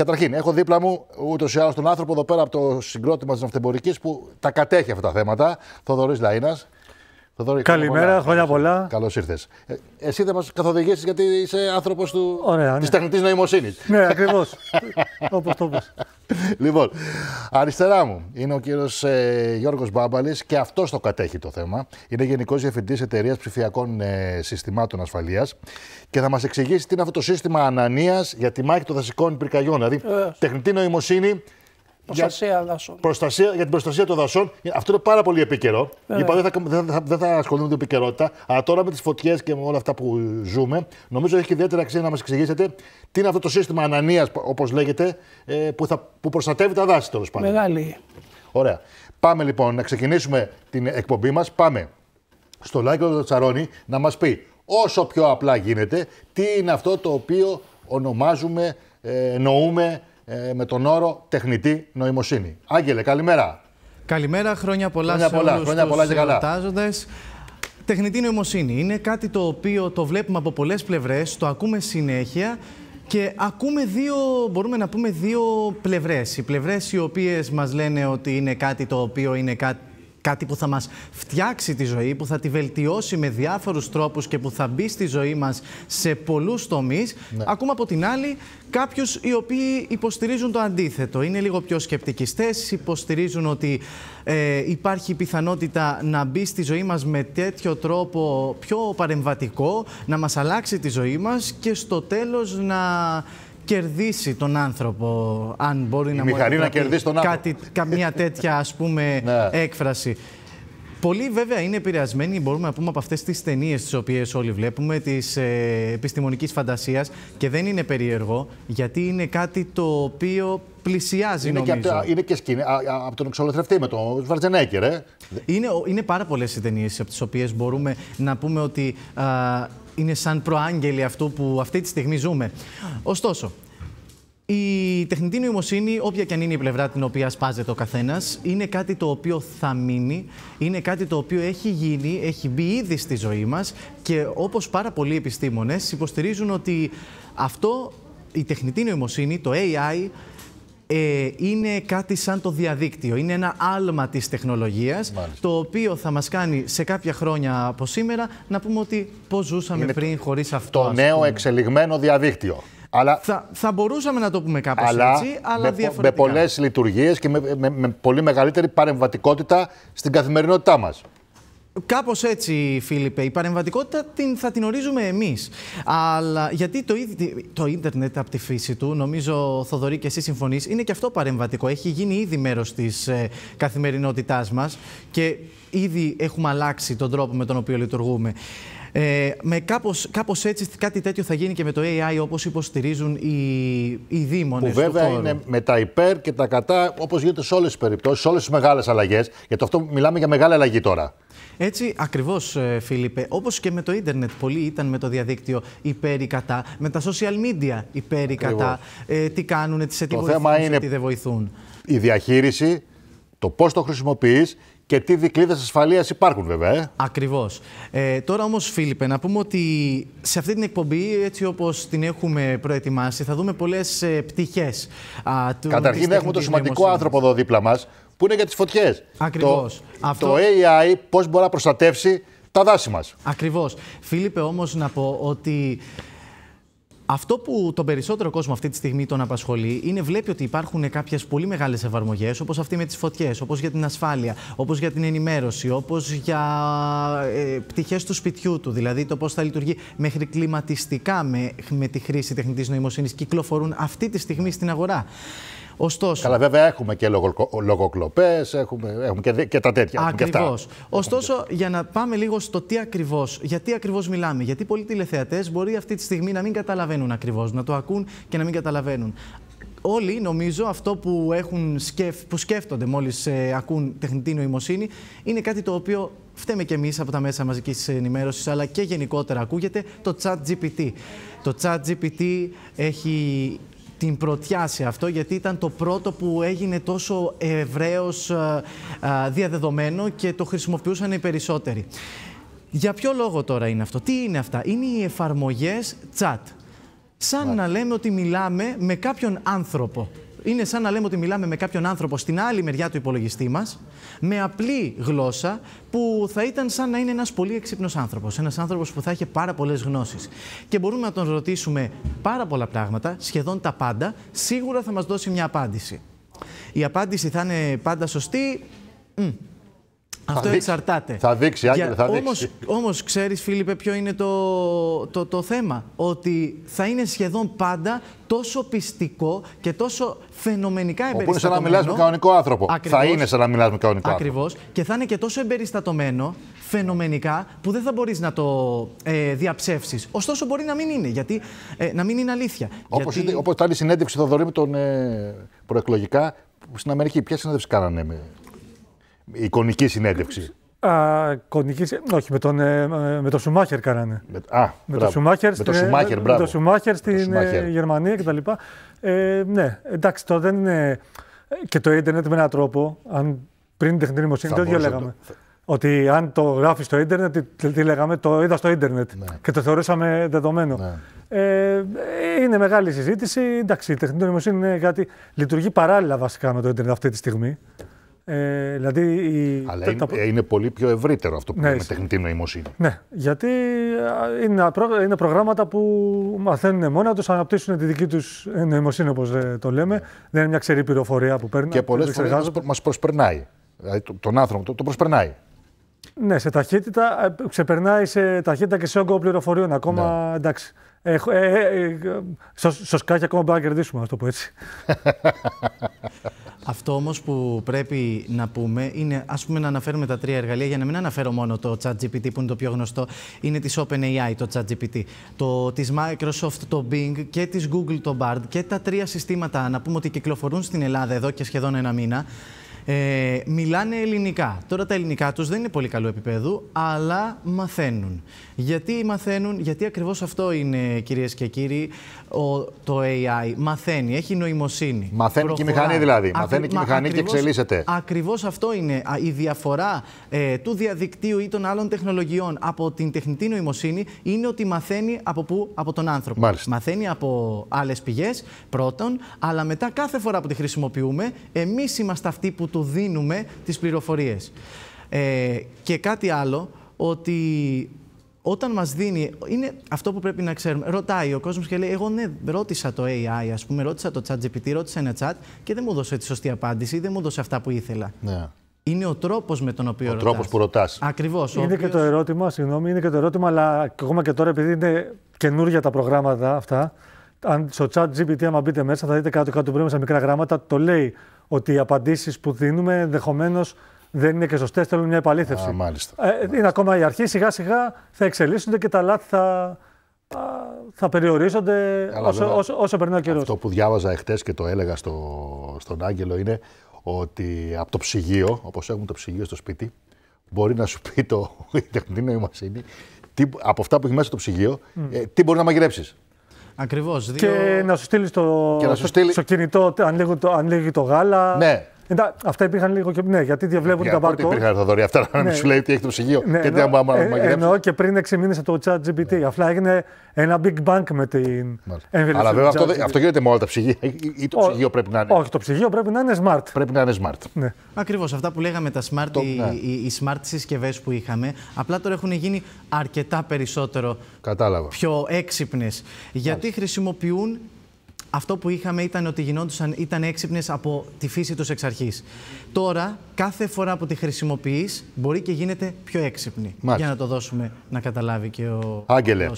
Καταρχήν, έχω δίπλα μου ούτως ή άλλως τον άνθρωπο εδώ πέρα από το συγκρότημα της ναυτεμπορικής που τα κατέχει αυτά τα θέματα, Θοδωρής Λαίνα. Καλημέρα, χρόνια πολλά. Καλώς ήρθες. Ε, εσύ θα μας καθοδηγήσεις γιατί είσαι άνθρωπος του της τεχνητής νοημοσύνης. ναι, ναι ακριβώς. Όπως το πει. Λοιπόν, αριστερά μου είναι ο κύριος ε, Γιώργος Μπάμπαλης και αυτό το κατέχει το θέμα. Είναι Γενικός Διευθυντής Εταιρείας Ψηφιακών ε, Συστημάτων Ασφαλείας και θα μας εξηγήσει τι είναι αυτό το σύστημα ανανίας για τη μάχη των δασικών πυρκαγιών. Δηλαδή, ε. τεχνητή νοημοσύνη Προστασία για... δασών. Προστασία, για την προστασία των δασών. Αυτό είναι πάρα πολύ επίκαιρο. Βέβαια. Λοιπόν, δεν θα, δεν θα, θα ασχολούμαι με την επικαιρότητα. Αλλά τώρα με τις φωτιές και με όλα αυτά που ζούμε, νομίζω έχει ιδιαίτερη αξία να μας εξηγήσετε τι είναι αυτό το σύστημα ανανίας, όπως λέγεται, ε, που, θα, που προστατεύει τα δάση τέλος πάντων. Μεγάλη. Ωραία. Πάμε λοιπόν να ξεκινήσουμε την εκπομπή μας. Πάμε στο Λάγκο Τσαρόνι να μας πει όσο πιο απλά γίνεται τι είναι αυτό το οποίο ονομάζουμε, ε, εννοούμε ε, με τον όρο τεχνητή νοημοσύνη. Άγγελε, καλημέρα. Καλημέρα, χρόνια πολλά χρόνια σε πολλά, όλους χρόνια τους Τεχνητή νοημοσύνη είναι κάτι το οποίο το βλέπουμε από πολλές πλευρές, το ακούμε συνέχεια και ακούμε δύο, μπορούμε να πούμε δύο πλευρές. Οι πλευρές οι οποίες μας λένε ότι είναι κάτι το οποίο είναι κάτι κάτι που θα μας φτιάξει τη ζωή, που θα τη βελτιώσει με διάφορους τρόπους και που θα μπει στη ζωή μας σε πολλούς τομείς. Ακόμα ναι. Ακούμε από την άλλη κάποιους οι οποίοι υποστηρίζουν το αντίθετο. Είναι λίγο πιο σκεπτικιστές, υποστηρίζουν ότι ε, υπάρχει πιθανότητα να μπει στη ζωή μας με τέτοιο τρόπο πιο παρεμβατικό, να μας αλλάξει τη ζωή μας και στο τέλος να κερδίσει τον άνθρωπο, αν μπορεί Η να μηχανή να κερδίσει τον άνθρωπο. Κάτι, καμία τέτοια ας πούμε ναι. έκφραση. Πολλοί βέβαια είναι επηρεασμένοι, μπορούμε να πούμε, από αυτές τις ταινίες τις οποίες όλοι βλέπουμε, της ε, επιστημονικής φαντασίας και δεν είναι περίεργο, γιατί είναι κάτι το οποίο πλησιάζει είναι νομίζω. Και από, είναι και σκηνή, από τον εξολοθρευτή με τον Βαρτζενέκερ, ε. Είναι, είναι πάρα πολλές οι ταινίες από τις οποίες μπορούμε να πούμε ότι... είναι σαν προάγγελοι αυτού που αυτή τη στιγμή ζούμε. Ωστόσο, η τεχνητή νοημοσύνη, όποια και αν είναι η πλευρά την οποία σπάζεται ο καθένας, είναι κάτι το οποίο θα μείνει, είναι κάτι το οποίο έχει γίνει, έχει μπει ήδη στη ζωή μας και όπως πάρα πολλοί επιστήμονες υποστηρίζουν ότι αυτό, η τεχνητή νοημοσύνη, το AI, ε, είναι κάτι σαν το διαδίκτυο. Είναι ένα άλμα της τεχνολογίας, το οποίο θα μας κάνει σε κάποια χρόνια από σήμερα να πούμε ότι πώς ζούσαμε πριν χωρίς αυτό. Το νέο εξελιγμένο διαδίκτυο. Αλλά, θα, θα μπορούσαμε να το πούμε κάπως έτσι, αλλά με, διαφορετικά. Με πολλές λειτουργίες και με, με, πολύ μεγαλύτερη παρεμβατικότητα στην καθημερινότητά μας. Κάπως έτσι, Φίλιππε. Η παρεμβατικότητα την, θα την ορίζουμε εμείς. Αλλά γιατί το, το ίντερνετ από τη φύση του, νομίζω, Θοδωρή, και εσύ συμφωνείς, είναι και αυτό παρεμβατικό. Έχει γίνει ήδη μέρος της ε, καθημερινότητάς μας και ήδη έχουμε αλλάξει τον τρόπο με τον οποίο λειτουργούμε. Ε, με κάπως, κάπως έτσι κάτι τέτοιο θα γίνει και με το AI όπως υποστηρίζουν οι, οι δήμονες Που βέβαια είναι με τα υπέρ και τα κατά όπως γίνεται σε όλες τις περιπτώσεις, σε όλες τις μεγάλες αλλαγές. Γιατί αυτό μιλάμε για μεγάλη αλλαγή τώρα. Έτσι ακριβώς, ε, Φίλιππε. Όπως και με το ίντερνετ, πολλοί ήταν με το διαδίκτυο υπέρ ή κατά. Με τα social media υπέρ ή κατά. Ε, τι κάνουν, τι σε τι βοηθούν, τι δεν βοηθούν. Η διαχείριση, το πώς το χρησιμοποιείς και τι δικλείδες ασφαλείας υπάρχουν βέβαια. Ε. Ακριβώς. Ε, τώρα όμως Φίλιππε να πούμε ότι σε αυτή την εκπομπή έτσι όπως την έχουμε προετοιμάσει θα δούμε πολλές ε, πτυχές. Α, του, Καταρχήν έχουμε το σημαντικό άνθρωπο εδώ δίπλα μας που είναι για τις φωτιές. Ακριβώς. Το, Αυτό... το AI πώς μπορεί να προστατεύσει τα δάση μας. Ακριβώς. Φίλιππε όμως να πω ότι αυτό που τον περισσότερο κόσμο αυτή τη στιγμή τον απασχολεί είναι βλέπει ότι υπάρχουν κάποιες πολύ μεγάλες εφαρμογές, όπως αυτή με τις φωτιές, όπως για την ασφάλεια, όπως για την ενημέρωση, όπως για ε, πτυχές του σπιτιού του, δηλαδή το πώς θα λειτουργεί μέχρι κλιματιστικά με, με τη χρήση τεχνητής νοημοσύνης κυκλοφορούν αυτή τη στιγμή στην αγορά. Ωστόσο. Καλά, βέβαια έχουμε και λογοκλοπές, έχουμε, έχουμε και, και τα τέτοια. Ακριβώς. Ωστόσο, για να πάμε λίγο στο τι ακριβώς, γιατί ακριβώς μιλάμε. Γιατί πολλοί τηλεθεατές μπορεί αυτή τη στιγμή να μην καταλαβαίνουν ακριβώς, να το ακούν και να μην καταλαβαίνουν όλοι νομίζω αυτό που, έχουν σκεφ, που σκέφτονται μόλις ε, ακούν τεχνητή νοημοσύνη είναι κάτι το οποίο φταίμε και εμείς από τα μέσα μαζικής ενημέρωσης, αλλά και γενικότερα ακούγεται το chat GPT. Το chat GPT έχει την πρωτιά σε αυτό, γιατί ήταν το πρώτο που έγινε τόσο ευρέως ε, ε, διαδεδομένο και το χρησιμοποιούσαν οι περισσότεροι. Για ποιο λόγο τώρα είναι αυτό, τι είναι αυτά, είναι οι εφαρμογές chat. Σαν να λέμε ότι μιλάμε με κάποιον άνθρωπο είναι σαν να λέμε ότι μιλάμε με κάποιον άνθρωπο στην άλλη μεριά του υπολογιστή μας, με απλή γλώσσα που θα ήταν σαν να είναι ένας πολύ εξύπνο άνθρωπος. Ένας άνθρωπος που θα έχει πάρα πολλές γνώσεις. Και μπορούμε να τον ρωτήσουμε πάρα πολλά πράγματα, σχεδόν τα πάντα, σίγουρα θα μας δώσει μια απάντηση. Η απάντηση θα είναι πάντα σωστή. Αυτό θα εξαρτάται. Θα δείξει, Άγγελε, θα δείξει. Όμως, όμως ξέρεις, Φίλιππε, ποιο είναι το, το, το θέμα. Ότι θα είναι σχεδόν πάντα τόσο πιστικό και τόσο φαινομενικά εμπεριστατωμένο. Όπου είναι σαν να μιλάς με κανονικό άνθρωπο. θα είναι σαν να μιλάς με κανονικό άνθρωπο. Ακριβώς. Και θα είναι και τόσο εμπεριστατωμένο, φαινομενικά, που δεν θα μπορείς να το ε, διαψεύσεις. Ωστόσο μπορεί να μην είναι, γιατί, ε, να μην είναι αλήθεια. Όπως, γιατί... ήταν η συνέντευξη με τον ε, προεκλογικά στην Αμερική. Ποια συνέντευξη κάνανε με Εικονική συνέντευξη. Α, εικονική, όχι, με τον, ε, ε, με τον Σουμάχερ κάνανε. Με, α, με τον Σουμάχερ, με Σουμάχερ, με Σουμάχερ στην ε, Σουμάχερ. Γερμανία κτλ. Ε, ναι, εντάξει, το δεν είναι. Και το ίντερνετ με έναν τρόπο, αν πριν τεχνητή νοημοσύνη, το ίδιο λέγαμε. Το... Ότι αν το γράφεις στο ίντερνετ, τι, τι, λέγαμε, το είδα στο ίντερνετ ναι. και το θεωρούσαμε δεδομένο. Ναι. Ε, είναι μεγάλη συζήτηση. Εντάξει, η τεχνητή νοημοσύνη είναι κάτι. Λειτουργεί παράλληλα βασικά με το ίντερνετ αυτή τη στιγμή. Ε, δηλαδή, Αλλά είναι, πολύ πιο ευρύτερο αυτό που ναι, λέμε τεχνητή νοημοσύνη. Ναι, γιατί ε, είναι, είναι προγράμματα που μαθαίνουν μόνα τους, αναπτύσσουν τη δική τους ε, νοημοσύνη, όπως το λέμε. Ναι. Δεν είναι μια ξερή πληροφορία που παίρνουν. Και πολλές φορές μας προσπερνάει. Δηλαδή, τον άνθρωπο το, προσπερνάει. Ναι, σε ταχύτητα, ε, ξεπερνάει σε ταχύτητα και σε όγκο πληροφοριών. Ακόμα ναι. εντάξει. Ε, ε, ε, σοσκάκι ακόμα μπορεί να κερδίσουμε, να το πω έτσι. Αυτό όμως που πρέπει να πούμε είναι ας πούμε, να αναφέρουμε τα τρία εργαλεία για να μην αναφέρω μόνο το ChatGPT που είναι το πιο γνωστό. Είναι της OpenAI το ChatGPT, το, της Microsoft το Bing και της Google το Bard και τα τρία συστήματα να πούμε ότι κυκλοφορούν στην Ελλάδα εδώ και σχεδόν ένα μήνα. Ε, μιλάνε ελληνικά. Τώρα τα ελληνικά τους δεν είναι πολύ καλό επίπεδου, αλλά μαθαίνουν. Γιατί μαθαίνουν, γιατί ακριβώς αυτό είναι κυρίες και κύριοι το AI. Μαθαίνει, έχει νοημοσύνη. Μαθαίνει προχωρά. και η μηχανή δηλαδή. Μαθαίνει και η μηχανή ακριβώς, και εξελίσσεται. Ακριβώς αυτό είναι η διαφορά ε, του διαδικτύου ή των άλλων τεχνολογιών από την τεχνητή νοημοσύνη είναι ότι μαθαίνει από πού, από τον άνθρωπο. Μαθαίνει από άλλες πηγές πρώτον, αλλά μετά κάθε φορά που τη χρησιμοποιούμε, εμείς είμαστε αυτοί που του δίνουμε τις πληροφορίες. Ε, και κάτι άλλο, ότι όταν μας δίνει, είναι αυτό που πρέπει να ξέρουμε. Ρωτάει ο κόσμος και λέει, εγώ ναι, ρώτησα το AI, ας πούμε, ρώτησα το chat GPT, ρώτησα ένα chat και δεν μου δώσε τη σωστή απάντηση δεν μου δώσε αυτά που ήθελα. Ναι. Είναι ο τρόπος με τον οποίο ρωτά. Ο τρόπος που ρωτάς. Ακριβώς. Είναι και το ερώτημα, συγγνώμη, είναι και το ερώτημα, αλλά ακόμα και τώρα, επειδή είναι καινούργια τα προγράμματα αυτά, αν στο chat GPT, άμα μπείτε μέσα, θα δείτε κάτω κάτω πριν σε μικρά γράμματα, το λέει ότι οι απαντήσεις που δίνουμε ενδεχομένως δεν είναι και σωστές, θέλουν μια επαλήθευση. Α, μάλιστα. Ε, είναι ακόμα η αρχή, σιγά σιγά θα εξελίσσονται και τα λάθη θα, θα περιορίζονται όσο, όσο, περνάει ο καιρός. Αυτό που διάβαζα εχθές και το έλεγα στο, στον Άγγελο είναι ότι από το ψυγείο, όπως έχουμε το ψυγείο στο σπίτι, μπορεί να σου πει το, η τεχνητή νοημοσύνη από αυτά που έχει μέσα στο ψυγείο, mm. ε, τι μπορεί να μαγειρέψεις. Ακριβώς. Δύο... Και να σου στείλει το... Στο... κινητό, αν λέγει το, αν το γάλα. Ναι. Εντά, αυτά υπήρχαν λίγο και. Ναι, γιατί διαβλέπουν για τα Δεν υπήρχαν τα δωρεά αυτά, να ναι. σου λέει τι έχει το ψυγείο. Ναι, και εννοώ, άμα, ε, ε, μαγειρεύει. εννοώ και πριν 6 μήνε το chat GPT. Ναι. Απλά έγινε ένα big bank με την Αλλά βέβαια αυτό, αυτό γίνεται με όλα τα ψυγεία. Ή το ψυγείο πρέπει να είναι. Όχι, το ψυγείο πρέπει να είναι smart. Πρέπει να είναι smart. Ναι. Ακριβώς αυτά που λέγαμε τα smart, το, οι, ναι. οι smart συσκευές που είχαμε. Απλά τώρα έχουν γίνει αρκετά περισσότερο πιο έξυπνες. Γιατί χρησιμοποιούν αυτό που είχαμε ήταν ότι γινόντουσαν, ήταν έξυπνες από τη φύση τους εξ αρχής. Τώρα, κάθε φορά που τη χρησιμοποιείς, μπορεί και γίνεται πιο έξυπνη. Για να το δώσουμε να καταλάβει και ο, Άγγελε.